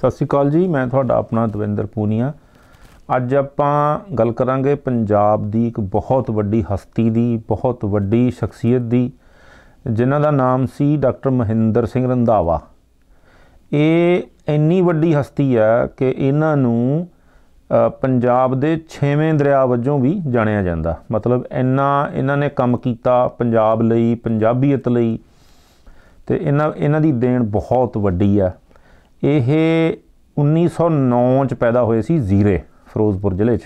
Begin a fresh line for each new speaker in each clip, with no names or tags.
ਸਤਿ ਸ਼੍ਰੀ ਅਕਾਲ ਜੀ ਮੈਂ ਤੁਹਾਡਾ ਆਪਣਾ ਦਵਿੰਦਰ ਪੂਨੀਆ ਅੱਜ ਆਪਾਂ ਗੱਲ ਕਰਾਂਗੇ ਪੰਜਾਬ ਦੀ ਇੱਕ ਬਹੁਤ ਵੱਡੀ ਹਸਤੀ ਦੀ ਬਹੁਤ ਵੱਡੀ ਸ਼ਖਸੀਅਤ ਦੀ ਜਿਨ੍ਹਾਂ ਦਾ ਨਾਮ ਸੀ ਡਾਕਟਰ ਮਹਿੰਦਰ ਸਿੰਘ ਰੰਧਾਵਾ ਇਹ ਇੰਨੀ ਵੱਡੀ ਹਸਤੀ ਆ ਕਿ ਇਹਨਾਂ ਨੂੰ ਪੰਜਾਬ ਦੇ 6ਵੇਂ ਦਰਿਆ ਵਜੋਂ ਵੀ ਜਾਣਿਆ ਜਾਂਦਾ ਮਤਲਬ ਇੰਨਾ ਇਹਨਾਂ ਨੇ ਕੰਮ ਕੀਤਾ ਪੰਜਾਬ ਲਈ ਪੰਜਾਬੀਅਤ ਲਈ ਤੇ ਇਹਨਾਂ ਇਹਨਾਂ ਦੀ ਦੇਣ ਬਹੁਤ ਵੱਡੀ ਆ ਇਹ 1909 ਚ ਪੈਦਾ ਹੋਏ ਸੀ ਜ਼ੀਰੇ ਫਿਰੋਜ਼ਪੁਰ ਜ਼ਿਲ੍ਹੇ 'ਚ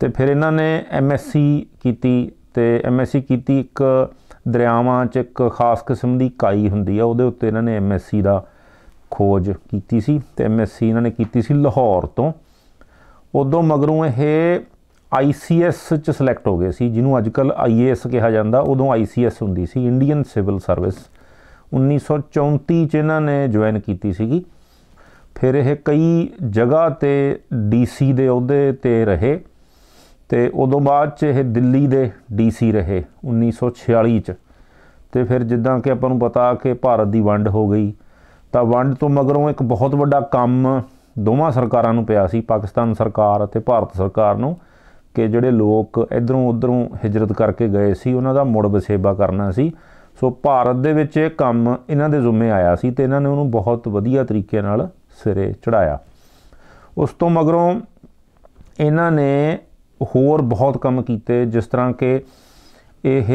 ਤੇ ਫਿਰ ਇਹਨਾਂ ਨੇ ਐਮਐਸਸੀ ਕੀਤੀ ਤੇ ਐਮਐਸਸੀ ਕੀਤੀ ਇੱਕ ਦਰਿਆਵਾਂ 'ਚ ਇੱਕ ਖਾਸ ਕਿਸਮ ਦੀ ਕਾਈ ਹੁੰਦੀ ਆ ਉਹਦੇ ਉੱਤੇ ਇਹਨਾਂ ਨੇ ਐਮਐਸਸੀ ਦਾ ਖੋਜ ਕੀਤੀ ਸੀ ਤੇ ਐਮਐਸਸੀ ਇਹਨਾਂ ਨੇ ਕੀਤੀ ਸੀ ਲਾਹੌਰ ਤੋਂ ਉਦੋਂ ਮਗਰੋਂ ਇਹ ਆਈਸੀਐਸ 'ਚ ਸਿਲੈਕਟ ਹੋ ਗਏ ਸੀ ਜਿਹਨੂੰ ਅੱਜਕੱਲ ਆਈਏਐਸ ਕਿਹਾ ਜਾਂਦਾ ਉਦੋਂ ਆਈਸੀਐਸ ਹੁੰਦੀ ਸੀ ਇੰਡੀਅਨ ਸਿਵਲ ਸਰਵਿਸ 1934 ਚ ਇਹਨਾਂ ਨੇ ਜੁਆਇਨ ਕੀਤੀ ਸੀਗੀ ਫਿਰ ਇਹ ਕਈ ਜਗ੍ਹਾ ਤੇ ਡੀਸੀ ਦੇ ਅਹੁਦੇ ਤੇ ਰਹੇ ਤੇ ਉਦੋਂ ਬਾਅਦ ਚ ਇਹ ਦਿੱਲੀ ਦੇ ਡੀਸੀ ਰਹੇ 1946 ਚ ਤੇ ਫਿਰ ਜਿੱਦਾਂ ਕਿ ਆਪਾਂ ਨੂੰ ਪਤਾ ਕਿ ਭਾਰਤ ਦੀ ਵੰਡ ਹੋ ਗਈ ਤਾਂ ਵੰਡ ਤੋਂ ਮਗਰੋਂ ਇੱਕ ਬਹੁਤ ਵੱਡਾ ਕੰਮ ਦੋਵਾਂ ਸਰਕਾਰਾਂ ਨੂੰ ਪਿਆ ਸੀ ਪਾਕਿਸਤਾਨ ਸਰਕਾਰ ਅਤੇ ਭਾਰਤ ਸਰਕਾਰ ਨੂੰ ਕਿ ਜਿਹੜੇ ਲੋਕ ਇਧਰੋਂ ਉਧਰੋਂ ਹਿਜਰਤ ਕਰਕੇ ਗਏ ਸੀ ਉਹਨਾਂ ਦਾ ਮੁੜ ਵਸੇਬਾ ਕਰਨਾ ਸੀ ਸੋ ਭਾਰਤ ਦੇ ਵਿੱਚ ਇਹ ਕੰਮ ਇਹਨਾਂ ਦੇ ਜ਼ੁਮੇ ਆਇਆ ਸੀ ਤੇ ਇਹਨਾਂ ਨੇ ਉਹਨੂੰ ਬਹੁਤ ਵਧੀਆ ਤਰੀਕੇ ਨਾਲ ਸਿਰੇ ਚੜਾਇਆ ਉਸ ਤੋਂ ਮਗਰੋਂ ਇਹਨਾਂ ਨੇ ਹੋਰ ਬਹੁਤ ਕੰਮ ਕੀਤੇ ਜਿਸ ਤਰ੍ਹਾਂ ਕਿ ਇਹ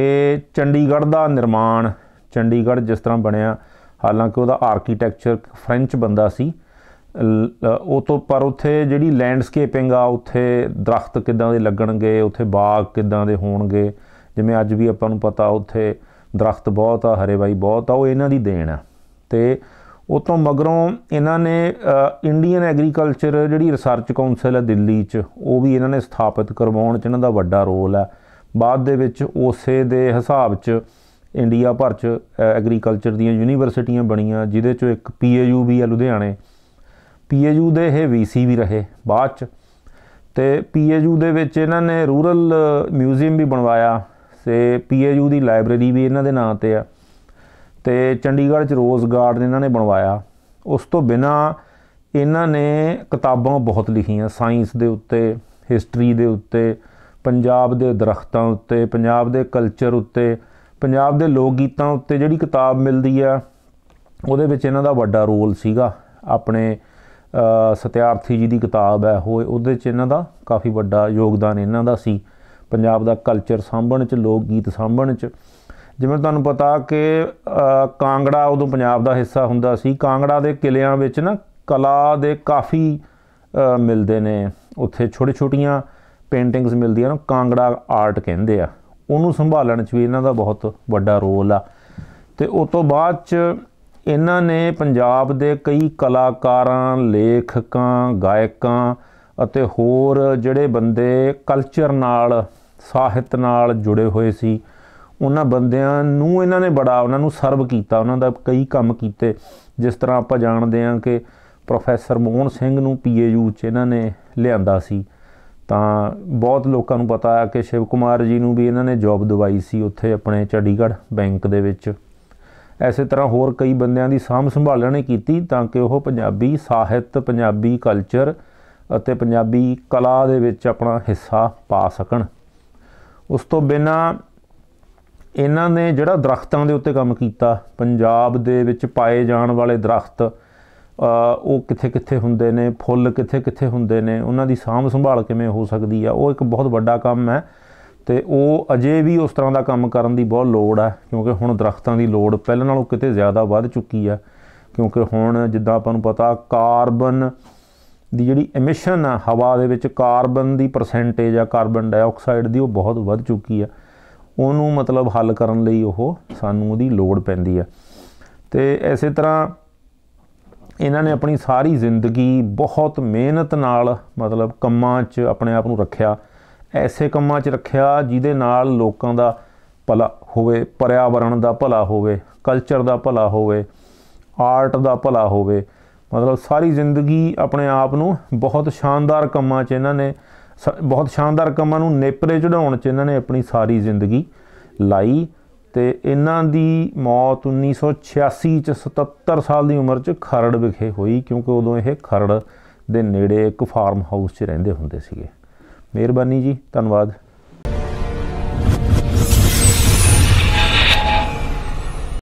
ਚੰਡੀਗੜ੍ਹ ਦਾ ਨਿਰਮਾਣ ਚੰਡੀਗੜ੍ਹ ਜਿਸ ਤਰ੍ਹਾਂ ਬਣਿਆ ਹਾਲਾਂਕਿ ਉਹਦਾ ਆਰਕੀਟੈਕਚਰ ਫ੍ਰੈਂਚ ਬੰਦਾ ਸੀ ਉਹ ਤੋਂ ਪਰ ਉੱਥੇ ਜਿਹੜੀ ਲੈਂਡਸਕੇਪਿੰਗ ਆ ਉੱਥੇ ਦਰਖਤ ਕਿਦਾਂ ਦੇ ਲੱਗਣਗੇ ਉੱਥੇ ਬਾਗ ਕਿਦਾਂ ਦੇ ਹੋਣਗੇ ਜਿਵੇਂ ਅੱਜ ਵੀ ਆਪਾਂ ਨੂੰ ਪਤਾ ਉੱਥੇ ਦਰਖਤ ਬਹੁਤ ਆ ਹਰੇ ਬਾਈ ਬਹੁਤ ਆ ਉਹ ਇਹਨਾਂ ਦੀ ਦੇਣ ਆ ਤੇ ਉਹ ਤੋਂ ਮਗਰੋਂ ਇਹਨਾਂ ਨੇ ਇੰਡੀਅਨ ਐਗਰੀਕਲਚਰ ਜਿਹੜੀ ਰਿਸਰਚ ਕਾਉਂਸਲ ਹੈ ਦਿੱਲੀ 'ਚ ਉਹ ਵੀ ਇਹਨਾਂ ਨੇ ਸਥਾਪਿਤ ਕਰਵਾਉਣ 'ਚ ਇਹਨਾਂ ਦਾ ਵੱਡਾ ਰੋਲ ਹੈ ਬਾਅਦ ਦੇ ਵਿੱਚ ਉਸੇ ਦੇ ਹਿਸਾਬ 'ਚ ਇੰਡੀਆ ਭਰ 'ਚ ਐਗਰੀਕਲਚਰ ਦੀਆਂ ਯੂਨੀਵਰਸਿਟੀਆਂ ਬਣੀਆਂ ਜਿਦੇ 'ਚੋਂ ਇੱਕ ਪੀਏਯੂ ਵੀ ਹੈ ਲੁਧਿਆਣੇ ਪੀਏਯੂ ਦੇ ਇਹ ਵੀਸੀ ਵੀ ਰਹੇ ਬਾਅਦ 'ਚ ਤੇ ਪੀਏਯੂ ਦੇ ਵਿੱਚ ਇਹਨਾਂ ਨੇ ਰੂਰਲ ਮਿਊਜ਼ੀਅਮ ਵੀ ਬਣਵਾਇਆ ਤੇ ਪੀਏਯੂ ਦੀ ਲਾਇਬ੍ਰੇਰੀ ਵੀ ਇਹਨਾਂ ਦੇ ਨਾਂ ਤੇ ਆ ਤੇ ਚੰਡੀਗੜ੍ਹ 'ਚ ਰੋਜ਼ ਗਾਰਡਨ ਇਹਨਾਂ ਨੇ ਬਣਵਾਇਆ ਉਸ ਤੋਂ ਬਿਨਾ ਇਹਨਾਂ ਨੇ ਕਿਤਾਬਾਂ ਬਹੁਤ ਲਿਖੀਆਂ ਸਾਇੰਸ ਦੇ ਉੱਤੇ ਹਿਸਟਰੀ ਦੇ ਉੱਤੇ ਪੰਜਾਬ ਦੇ ਦਰਖਤਾਂ ਉੱਤੇ ਪੰਜਾਬ ਦੇ ਕਲਚਰ ਉੱਤੇ ਪੰਜਾਬ ਦੇ ਲੋਕ ਗੀਤਾਂ ਉੱਤੇ ਜਿਹੜੀ ਕਿਤਾਬ ਮਿਲਦੀ ਆ ਉਹਦੇ ਵਿੱਚ ਇਹਨਾਂ ਦਾ ਵੱਡਾ ਰੋਲ ਸੀਗਾ ਆਪਣੇ ਸਤਿਆਰਥੀ ਜੀ ਦੀ ਕਿਤਾਬ ਹੈ ਉਹ ਉਹਦੇ ਵਿੱਚ ਇਹਨਾਂ ਦਾ ਕਾਫੀ ਵੱਡਾ ਯੋਗਦਾਨ ਇਹਨਾਂ ਦਾ ਸੀ ਪੰਜਾਬ ਦਾ ਕਲਚਰ ਸਾਂਭਣ ਚ ਲੋਕ ਗੀਤ ਸਾਂਭਣ ਚ ਜਿਵੇਂ ਤੁਹਾਨੂੰ ਪਤਾ ਕਿ ਕਾਂਗੜਾ ਉਦੋਂ ਪੰਜਾਬ ਦਾ ਹਿੱਸਾ ਹੁੰਦਾ ਸੀ ਕਾਂਗੜਾ ਦੇ ਕਿਲਿਆਂ ਵਿੱਚ ਨਾ ਕਲਾ ਦੇ ਕਾਫੀ ਮਿਲਦੇ ਨੇ ਉੱਥੇ ਛੋਟੇ ਛੋਟੀਆਂ ਪੇਂਟਿੰਗਸ ਮਿਲਦੀਆਂ ਨੇ ਕਾਂਗੜਾ ਆਰਟ ਕਹਿੰਦੇ ਆ ਉਹਨੂੰ ਸੰਭਾਲਣ 'ਚ ਵੀ ਇਹਨਾਂ ਦਾ ਬਹੁਤ ਵੱਡਾ ਰੋਲ ਆ ਤੇ ਉਸ ਤੋਂ ਬਾਅਦ 'ਚ ਇਹਨਾਂ ਨੇ ਪੰਜਾਬ ਦੇ ਕਈ ਕਲਾਕਾਰਾਂ ਲੇਖਕਾਂ ਗਾਇਕਾਂ ਅਤੇ ਹੋਰ ਜਿਹੜੇ ਬੰਦੇ ਕਲਚਰ ਨਾਲ ਸਾਹਿਤ ਨਾਲ ਜੁੜੇ ਹੋਏ ਸੀ ਉਹਨਾਂ ਬੰਦਿਆਂ ਨੂੰ ਇਹਨਾਂ ਨੇ ਬੜਾ ਉਹਨਾਂ ਨੂੰ ਸਰਵ ਕੀਤਾ ਉਹਨਾਂ ਦਾ ਕਈ ਕੰਮ ਕੀਤੇ ਜਿਸ ਤਰ੍ਹਾਂ ਆਪਾਂ ਜਾਣਦੇ ਹਾਂ ਕਿ ਪ੍ਰੋਫੈਸਰ ਮੋਹਨ ਸਿੰਘ ਨੂੰ ਪੀਏਯੂ ਚ ਇਹਨਾਂ ਨੇ ਲਿਆਂਦਾ ਸੀ ਤਾਂ ਬਹੁਤ ਲੋਕਾਂ ਨੂੰ ਪਤਾ ਆ ਕਿ ਸ਼ਿਵ ਕੁਮਾਰ ਜੀ ਨੂੰ ਵੀ ਇਹਨਾਂ ਨੇ ਜੌਬ ਦਵਾਈ ਸੀ ਉੱਥੇ ਆਪਣੇ ਚੰਡੀਗੜ੍ਹ ਬੈਂਕ ਦੇ ਵਿੱਚ ਐਸੇ ਤਰ੍ਹਾਂ ਹੋਰ ਕਈ ਬੰਦਿਆਂ ਦੀ ਸਾਂਭ ਸੰਭਾਲਣ ਨੇ ਕੀਤੀ ਤਾਂ ਕਿ ਉਹ ਪੰਜਾਬੀ ਸਾਹਿਤ ਪੰਜਾਬੀ ਕਲਚਰ ਅਤੇ ਪੰਜਾਬੀ ਕਲਾ ਦੇ ਵਿੱਚ ਆਪਣਾ ਹਿੱਸਾ ਪਾ ਸਕਣ ਉਸ ਤੋਂ ਬਿਨਾ ਇਹਨਾਂ ਨੇ ਜਿਹੜਾ ਦਰਖਤਾਂ ਦੇ ਉੱਤੇ ਕੰਮ ਕੀਤਾ ਪੰਜਾਬ ਦੇ ਵਿੱਚ ਪਾਏ ਜਾਣ ਵਾਲੇ ਦਰਖਤ ਉਹ ਕਿੱਥੇ-ਕਿੱਥੇ ਹੁੰਦੇ ਨੇ ਫੁੱਲ ਕਿੱਥੇ-ਕਿੱਥੇ ਹੁੰਦੇ ਨੇ ਉਹਨਾਂ ਦੀ ਸਾਂਭ ਸੰਭਾਲ ਕਿਵੇਂ ਹੋ ਸਕਦੀ ਆ ਉਹ ਇੱਕ ਬਹੁਤ ਵੱਡਾ ਕੰਮ ਹੈ ਤੇ ਉਹ ਅਜੇ ਵੀ ਉਸ ਤਰ੍ਹਾਂ ਦਾ ਕੰਮ ਕਰਨ ਦੀ ਬਹੁਤ ਲੋੜ ਹੈ ਕਿਉਂਕਿ ਹੁਣ ਦਰਖਤਾਂ ਦੀ ਲੋੜ ਪਹਿਲਾਂ ਨਾਲੋਂ ਕਿਤੇ ਜ਼ਿਆਦਾ ਵੱਧ ਚੁੱਕੀ ਆ ਕਿਉਂਕਿ ਹੁਣ ਜਿੱਦਾਂ ਆਪਾਂ ਨੂੰ ਪਤਾ ਕਾਰਬਨ ਦੀ ਜਿਹੜੀ ਐਮਿਸ਼ਨ ਆ ਹਵਾ ਦੇ ਵਿੱਚ ਕਾਰਬਨ ਦੀ ਪਰਸੈਂਟੇਜ ਆ ਕਾਰਬਨ ਡਾਈਆਕਸਾਈਡ ਦੀ ਉਹ ਬਹੁਤ ਵੱਧ ਚੁੱਕੀ ਆ ਉਹਨੂੰ ਮਤਲਬ ਹੱਲ ਕਰਨ ਲਈ ਉਹ ਸਾਨੂੰ ਉਹਦੀ ਲੋੜ ਪੈਂਦੀ ਆ ਤੇ ਐਸੇ ਤਰ੍ਹਾਂ ਇਹਨਾਂ ਨੇ ਆਪਣੀ ਸਾਰੀ ਜ਼ਿੰਦਗੀ ਬਹੁਤ ਮਿਹਨਤ ਨਾਲ ਮਤਲਬ ਕੰਮਾਂ 'ਚ ਆਪਣੇ ਆਪ ਨੂੰ ਰੱਖਿਆ ਐਸੇ ਕੰਮਾਂ 'ਚ ਰੱਖਿਆ ਜਿਹਦੇ ਨਾਲ ਲੋਕਾਂ ਦਾ ਭਲਾ ਹੋਵੇ ਪਰਿਆਵਰਣ ਦਾ ਭਲਾ ਹੋਵੇ ਕਲਚਰ ਦਾ ਭਲਾ ਹੋਵੇ ਆਰਟ ਦਾ ਭਲਾ ਹੋਵੇ ਮਤਲਬ ਸਾਰੀ ਜ਼ਿੰਦਗੀ ਆਪਣੇ ਆਪ ਨੂੰ ਬਹੁਤ ਸ਼ਾਨਦਾਰ ਕੰਮਾਂ 'ਚ ਇਹਨਾਂ ਨੇ ਬਹੁਤ ਸ਼ਾਨਦਾਰ ਕੰਮਾਂ ਨੂੰ ਨੇਪਰੇ ਚੜਾਉਣ 'ਚ ਇਹਨਾਂ ਨੇ ਆਪਣੀ ਸਾਰੀ ਜ਼ਿੰਦਗੀ ਲਾਈ ਤੇ ਇਹਨਾਂ ਦੀ ਮੌਤ 1986 ਚ 77 ਸਾਲ ਦੀ ਉਮਰ ਚ ਖਰੜ ਵਿਖੇ ਹੋਈ ਕਿਉਂਕਿ ਉਦੋਂ ਇਹ ਖਰੜ ਦੇ ਨੇੜੇ ਇੱਕ ਫਾਰਮ ਹਾਊਸ 'ਚ ਰਹਿੰਦੇ ਹੁੰਦੇ ਸੀਗੇ ਮਿਹਰਬਾਨੀ ਜੀ ਧੰਨਵਾਦ